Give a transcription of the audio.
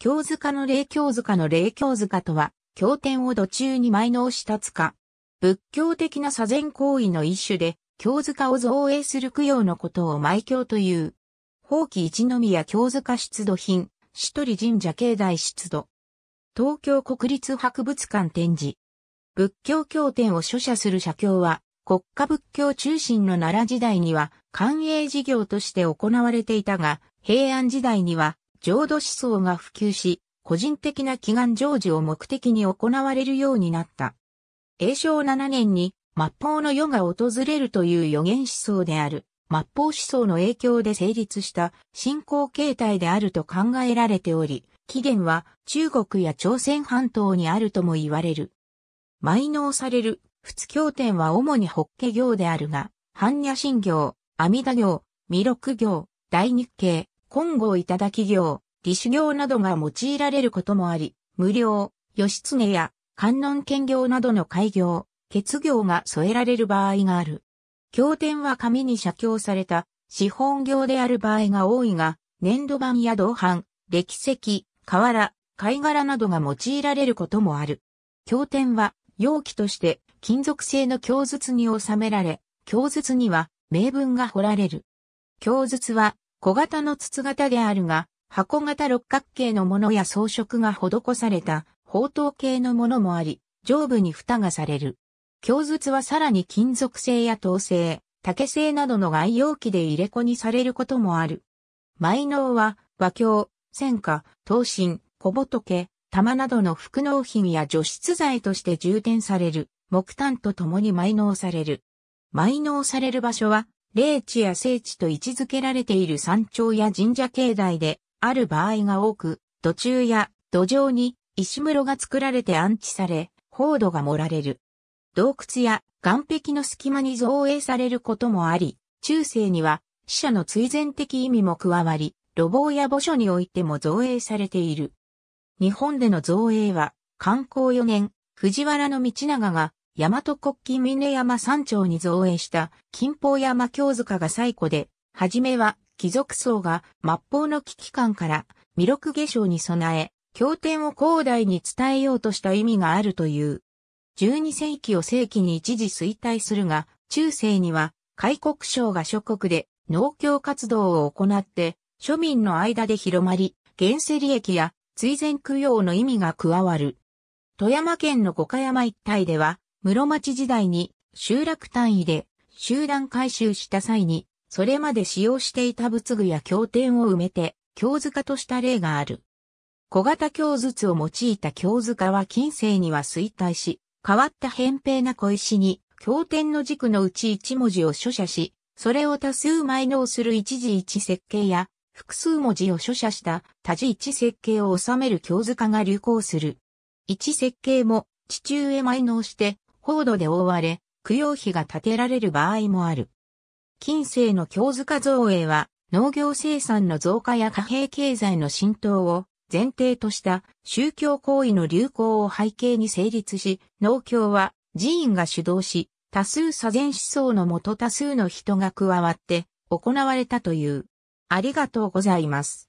京塚の霊京塚の霊京塚とは、経典を土中に埋納した塚。仏教的な左前行為の一種で、京塚を造営する供養のことを埋京という。法規一宮京塚出土品、しとり神社境内出土。東京国立博物館展示。仏教経典を書写する写経は、国家仏教中心の奈良時代には、官営事業として行われていたが、平安時代には、浄土思想が普及し、個人的な祈願成就を目的に行われるようになった。永正7年に、末法の世が訪れるという予言思想である、末法思想の影響で成立した信仰形態であると考えられており、起源は中国や朝鮮半島にあるとも言われる。埋納される仏教典は主に法華経であるが、般若心経、阿弥陀経、弥勒経、大日経、金剛頂き行、利主行などが用いられることもあり、無料、義経や観音兼業などの開業、欠業が添えられる場合がある。経典は紙に写経された資本業である場合が多いが、粘土板や銅版、歴石、瓦、貝殻などが用いられることもある。経典は容器として金属製の経筒に収められ、経筒には名文が彫られる。経筒は小型の筒型であるが、箱型六角形のものや装飾が施された砲塔形のものもあり、上部に蓋がされる。鏡筒はさらに金属製や陶製、竹製などの外容器で入れ子にされることもある。埋納は、和鏡、戦火、刀身、小仏、玉などの副納品や除湿剤として充填される、木炭と共に埋納される。埋納される場所は、霊地や聖地と位置づけられている山頂や神社境内である場合が多く、土中や土壌に石室が作られて安置され、宝土が盛られる。洞窟や岩壁の隙間に造営されることもあり、中世には死者の追善的意味も加わり、路傍や墓所においても造営されている。日本での造営は、観光4年、藤原道長が大和国旗峰山山頂に造営した金峰山京塚が最古で、はじめは貴族層が末法の危機感から魅力下粧に備え、経典を広大に伝えようとした意味があるという。12世紀を世紀に一時衰退するが、中世には開国省が諸国で農協活動を行って庶民の間で広まり、現世利益や追善供養の意味が加わる。富山県の五箇山一帯では、室町時代に集落単位で集団回収した際に、それまで使用していた仏具や経典を埋めて、経塚とした例がある。小型経筒を用いた経塚は近世には衰退し、変わった扁平な小石に、経典の軸のうち一文字を書写し、それを多数埋納する一字一設計や、複数文字を書写した多字一設計を収める経塚が流行する。一設計も地中へ埋納して高度で覆われ、供養碑が建てられる場合もある。近世の京塚造営は、農業生産の増加や貨幣経済の浸透を前提とした宗教行為の流行を背景に成立し、農協は寺院が主導し、多数左前思想のもと多数の人が加わって行われたという。ありがとうございます。